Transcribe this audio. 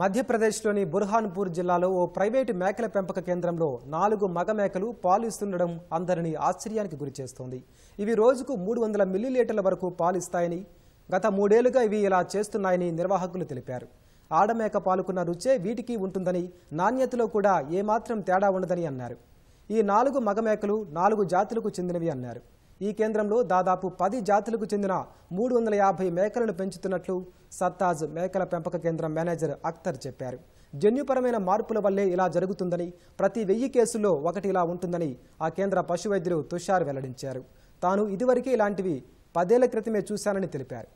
మధ్యప్రదేశ్లోని బుర్హాన్పూర్ జిల్లాలో ఓ ప్రైవేటు మేకల పెంపక కేంద్రంలో నాలుగు మగ మేకలు పాలు ఇస్తుండడం అందరినీ ఆశ్చర్యానికి గురిచేస్తోంది ఇవి రోజుకు మూడు వందల మిల్లీలీటర్ల వరకు పాలిస్తాయని గత మూడేళ్లుగా ఇవి ఇలా చేస్తున్నాయని నిర్వాహకులు తెలిపారు ఆడమేక పాలుకున్న రుచే వీటికి ఉంటుందని నాణ్యతలో కూడా ఏమాత్రం తేడా ఉండదని అన్నారు ఈ నాలుగు మగ మేకలు నాలుగు జాతులకు చెందినవి అన్నారు ఈ కేంద్రంలో దాదాపు పది జాతులకు చెందిన మూడు వందల యాభై మేకలను పెంచుతున్నట్లు సత్తాజ్ మేకల పెంపక కేంద్రం మేనేజర్ అఖ్తర్ చెప్పారు జన్యుపరమైన మార్పుల వల్లే ఇలా జరుగుతుందని ప్రతి వెయ్యి కేసుల్లో ఒకటి ఇలా ఉంటుందని ఆ కేంద్ర పశువైద్యులు తుషార్ వెల్లడించారు తాను ఇదివరకే ఇలాంటివి పదేళ్ల క్రితమే చూశానని తెలిపారు